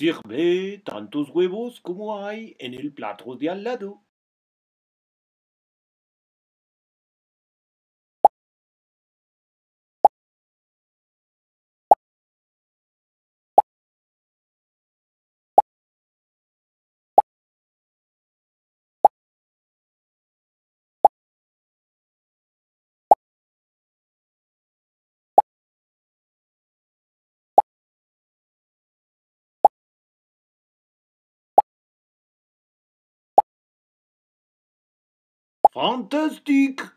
Sirve tantos huevos como hay en el plato de al lado. Fantastique